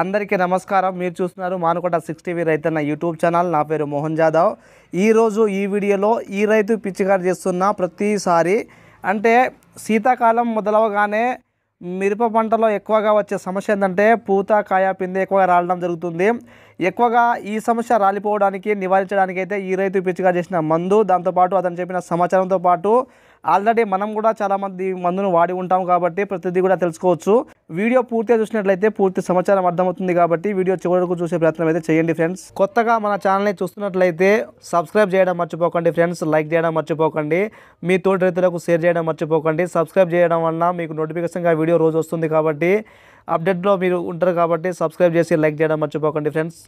అందరికీ నమస్కారం మీరు చూస్తున్నారు మానుకోట సిక్స్ టీవీ రైతన్న యూట్యూబ్ ఛానల్ నా పేరు మోహన్ జాదవ్ ఈరోజు ఈ వీడియోలో ఈ రైతు పిచ్చిగారు చేస్తున్న ప్రతిసారి అంటే శీతాకాలం మొదలవగానే మిరప పంటలో ఎక్కువగా వచ్చే సమస్య ఏంటంటే పూత కాయ పిందె ఎక్కువగా రాలడం జరుగుతుంది ఎక్కువగా ఈ సమస్య రాలిపోవడానికి నివారించడానికి అయితే ఈ రైతు పిచ్చిగా చేసిన మందు దాంతోపాటు అతను చెప్పిన సమాచారంతో పాటు ఆల్రెడీ మనం కూడా చాలామంది మందును వాడి ఉంటాం కాబట్టి ప్రతిదీ కూడా తెలుసుకోవచ్చు వీడియో పూర్తిగా చూసినట్లయితే పూర్తి సమాచారం అర్థమవుతుంది కాబట్టి వీడియో చివరకు చూసే ప్రయత్నం అయితే చేయండి ఫ్రెండ్స్ కొత్తగా మన ఛానల్ని చూస్తున్నట్లయితే సబ్స్క్రైబ్ చేయడం మర్చిపోకండి ఫ్రెండ్స్ లైక్ చేయడం మర్చిపోకండి మీ తోటి రైతులకు షేర్ చేయడం మర్చిపోకండి సబ్స్క్రైబ్ చేయడం వలన మీకు నోటిఫికేషన్గా వీడియో రోజు వస్తుంది కాబట్టి అప్డేట్లో మీరు ఉంటారు కాబట్టి సబ్స్క్రైబ్ చేసి లైక్ చేయడం మర్చిపోకండి ఫ్రెండ్స్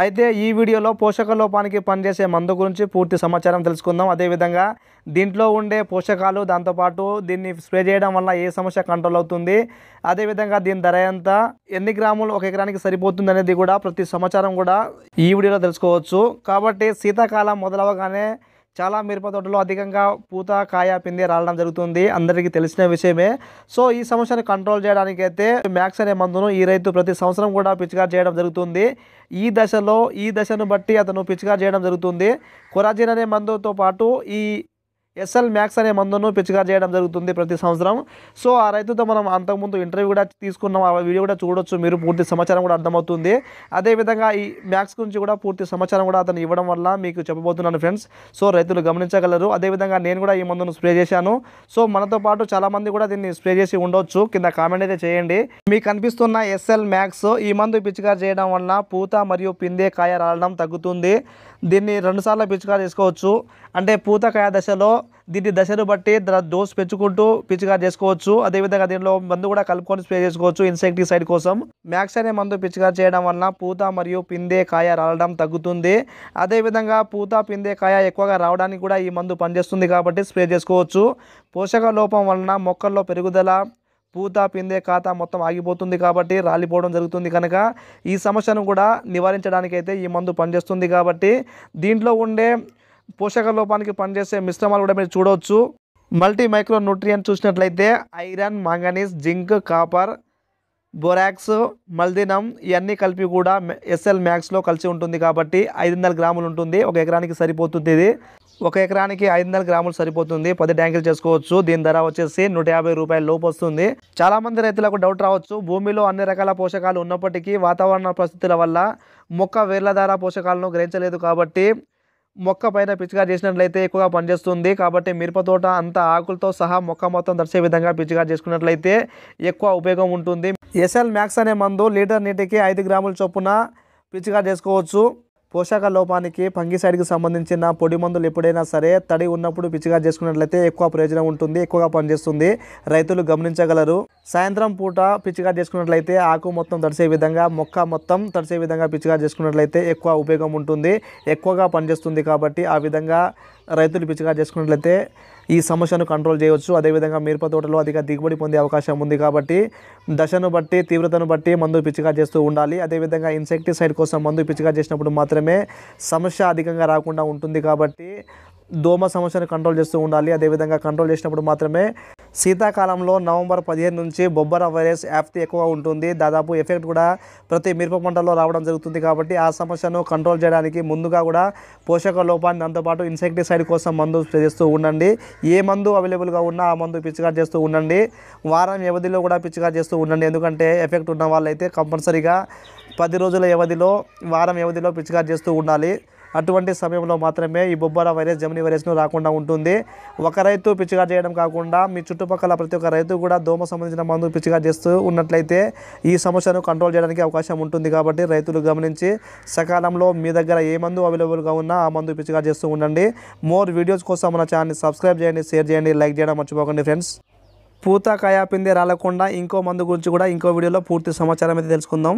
అయితే ఈ వీడియోలో పోషక లోపానికి పనిచేసే మందు గురించి పూర్తి సమాచారం తెలుసుకుందాం అదేవిధంగా దీంట్లో ఉండే పోషకాలు దాంతోపాటు దీన్ని స్ప్రే చేయడం వల్ల ఏ సమస్య కంట్రోల్ అవుతుంది అదేవిధంగా దీని ధర ఎంత ఎన్ని గ్రాములు ఒక ఎకరానికి సరిపోతుంది అనేది కూడా ప్రతి సమాచారం కూడా ఈ వీడియోలో తెలుసుకోవచ్చు కాబట్టి శీతాకాలం మొదలవగానే చాలా మిరప తోటలో అధికంగా పూత కాయ పిందె రావడం జరుగుతుంది అందరికీ తెలిసిన విషయమే సో ఈ సమస్యను కంట్రోల్ చేయడానికి అయితే మ్యాక్స్ అనే మందును ఈ రైతు ప్రతి సంవత్సరం కూడా పిచికారు చేయడం జరుగుతుంది ఈ దశలో ఈ దశను బట్టి అతను పిచికారు చేయడం జరుగుతుంది కొరాజిన్ అనే మందుతో పాటు ఈ ఎస్ఎల్ మ్యాక్స్ అనే మందును పిచికారు చేయడం జరుగుతుంది ప్రతి సంవత్సరం సో ఆ రైతుతో మనం అంతకుముందు ఇంటర్వ్యూ కూడా తీసుకున్నాం ఆ వీడియో కూడా చూడొచ్చు మీరు పూర్తి సమాచారం కూడా అర్థమవుతుంది అదేవిధంగా ఈ మ్యాక్స్ గురించి కూడా పూర్తి సమాచారం కూడా అతను ఇవ్వడం వల్ల మీకు చెప్పబోతున్నాను ఫ్రెండ్స్ సో రైతులు గమనించగలరు అదేవిధంగా నేను కూడా ఈ మందును స్ప్రే చేశాను సో మనతో పాటు చాలామంది కూడా దీన్ని స్ప్రే చేసి ఉండొచ్చు కింద కామెంట్ అయితే చేయండి మీకు కనిపిస్తున్న ఎస్ఎల్ మ్యాక్స్ ఈ మందు పిచికారు చేయడం వల్ల పూత మరియు పిందే కాయ రాలడం తగ్గుతుంది దీన్ని రెండుసార్లు పిచికారు చేసుకోవచ్చు అంటే పూతకాయ దశలో దీన్ని దశను బట్టి డోస్ పెంచుకుంటూ పిచికారి చేసుకోవచ్చు అదేవిధంగా దీనిలో మందు కూడా కలుపుకొని స్ప్రే చేసుకోవచ్చు ఇన్సెక్టిసైడ్ కోసం మ్యాక్స్ అనే మందు పిచికారి చేయడం వలన పూత మరియు పిందే కాయ రాలడం తగ్గుతుంది అదేవిధంగా పూత పిందే కాయ ఎక్కువగా రావడానికి కూడా ఈ మందు పనిచేస్తుంది కాబట్టి స్ప్రే చేసుకోవచ్చు పోషక లోపం వలన మొక్కల్లో పెరుగుదల పూత పిందే ఖాత మొత్తం ఆగిపోతుంది కాబట్టి రాలిపోవడం జరుగుతుంది కనుక ఈ సమస్యను కూడా నివారించడానికైతే ఈ మందు పనిచేస్తుంది కాబట్టి దీంట్లో ఉండే పోషక లోపానికి పనిచేసే మిశ్రమాలు కూడా మీరు చూడవచ్చు మల్టీ మైక్రో న్యూట్రియన్ చూసినట్లయితే iron manganese zinc copper borax molybdenum ఇవన్నీ కలిపి కూడా ఎస్ఎల్ మ్యాక్స్లో కలిసి ఉంటుంది కాబట్టి ఐదు వందల గ్రాములు ఉంటుంది ఒక ఎకరానికి సరిపోతుంది ఇది ఒక ఎకరానికి ఐదు వందల గ్రాములు సరిపోతుంది పది ట్యాంకులు చేసుకోవచ్చు దీని ధర వచ్చేసి నూట యాభై రూపాయల లోపు వస్తుంది చాలామంది రైతులకు డౌట్ రావచ్చు భూమిలో అన్ని రకాల పోషకాలు ఉన్నప్పటికీ వాతావరణ పరిస్థితుల వల్ల మొక్క వేర్ల ద్వారా పోషకాలను గ్రహించలేదు కాబట్టి మొక్క పైన పిచ్చిగా చేసినట్లయితే ఎక్కువగా పనిచేస్తుంది కాబట్టి మిరప తోట అంతా ఆకులతో సహా మొక్క మొత్తం దర్శే విధంగా పిచ్చిగా చేసుకున్నట్లయితే ఎక్కువ ఉపయోగం ఉంటుంది ఎస్ఎల్ మ్యాక్స్ అనే మందు లీటర్ నీటికి ఐదు గ్రాముల చొప్పున పిచ్చిగా చేసుకోవచ్చు పోషక లోపానికి ఫంగిసైడ్కి సంబంధించిన పొడి మందులు ఎప్పుడైనా సరే తడి ఉన్నప్పుడు పిచ్చిగా చేసుకున్నట్లయితే ఎక్కువ ప్రయోజనం ఉంటుంది ఎక్కువగా పనిచేస్తుంది రైతులు గమనించగలరు సాయంత్రం పూట పిచ్చిగా చేసుకున్నట్లయితే ఆకు మొత్తం తడిసే విధంగా మొక్క మొత్తం తడిసే విధంగా పిచ్చిగా చేసుకున్నట్లయితే ఎక్కువ ఉపయోగం ఉంటుంది ఎక్కువగా పనిచేస్తుంది కాబట్టి ఆ విధంగా రైతులు పిచ్చిగా చేసుకున్నట్లయితే ఈ సమస్యను కంట్రోల్ చేయవచ్చు అదేవిధంగా మిరప తోటలో అధిక దిగుబడి పొందే అవకాశం ఉంది కాబట్టి దశను బట్టి తీవ్రతను బట్టి మందు పిచిగా చేస్తూ ఉండాలి అదేవిధంగా ఇన్సెక్టిసైడ్ కోసం మందు పిచిగా చేసినప్పుడు మాత్రమే సమస్య అధికంగా రాకుండా ఉంటుంది కాబట్టి దోమ సమస్యను కంట్రోల్ చేస్తూ ఉండాలి అదేవిధంగా కంట్రోల్ చేసినప్పుడు మాత్రమే శీతాకాలంలో నవంబర్ పదిహేను నుంచి బొబ్బర వైరస్ వ్యాప్తి ఎక్కువ ఉంటుంది దాదాపు ఎఫెక్ట్ కూడా ప్రతి మిరప పంటలో రావడం జరుగుతుంది కాబట్టి ఆ సమస్యను కంట్రోల్ చేయడానికి ముందుగా కూడా పోషక లోపాన్ని దాంతోపాటు ఇన్సెక్టిసైడ్ కోసం మందు చేస్తూ ఉండండి ఏ మందు అవైలబుల్గా ఉన్నా ఆ మందు పిచ్చిగా చేస్తూ ఉండండి వారం వ్యవధిలో కూడా పిచ్చిగా చేస్తూ ఉండండి ఎందుకంటే ఎఫెక్ట్ ఉన్న వాళ్ళైతే కంపల్సరీగా పది రోజుల వ్యవధిలో వారం వ్యవధిలో పిచ్చిగా చేస్తూ ఉండాలి అటువంటి సమయంలో మాత్రమే ఈ బొబ్బారా వైరస్ జమిని వైరస్ను రాకుండా ఉంటుంది ఒక రైతు పిచ్చిగా చేయడం కాకుండా మీ చుట్టుపక్కల ప్రతి ఒక్క రైతు కూడా దోమ సంబంధించిన మందు పిచ్చిగా చేస్తూ ఉన్నట్లయితే ఈ సమస్యను కంట్రోల్ చేయడానికి అవకాశం ఉంటుంది కాబట్టి రైతులు గమనించి సకాలంలో మీ దగ్గర ఏ మందు అవైలబుల్గా ఉన్నా ఆ మందు పిచ్చిగా చేస్తూ ఉండండి మోర్ వీడియోస్ కోసం మన ఛానల్ని సబ్స్క్రైబ్ చేయండి షేర్ చేయండి లైక్ చేయడం మర్చిపోకండి ఫ్రెండ్స్ పూత కాయ పిందే రాలకుండా ఇంకో మందు గురించి కూడా ఇంకో వీడియోలో పూర్తి సమాచారం అయితే తెలుసుకుందాం